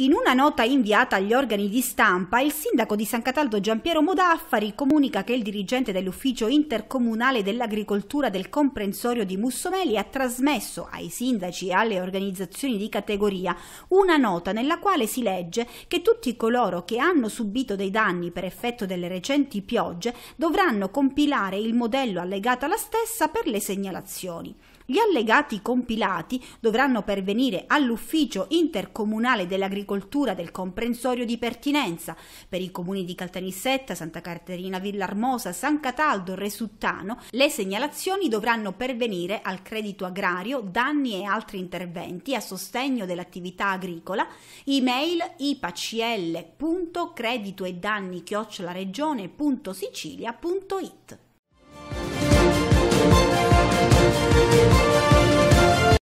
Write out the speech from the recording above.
In una nota inviata agli organi di stampa, il sindaco di San Cataldo Giampiero Modaffari comunica che il dirigente dell'ufficio intercomunale dell'agricoltura del comprensorio di Mussomeli ha trasmesso ai sindaci e alle organizzazioni di categoria una nota nella quale si legge che tutti coloro che hanno subito dei danni per effetto delle recenti piogge dovranno compilare il modello allegato alla stessa per le segnalazioni. Gli allegati compilati dovranno pervenire all'ufficio intercomunale dell'agricoltura Agricoltura del comprensorio di pertinenza per i comuni di Caltanissetta, Santa Caterina Villarmosa, San Cataldo, Resuttano, le segnalazioni dovranno pervenire al credito agrario, danni e altri interventi a sostegno dell'attività agricola, email ipacl.creditoedanni.it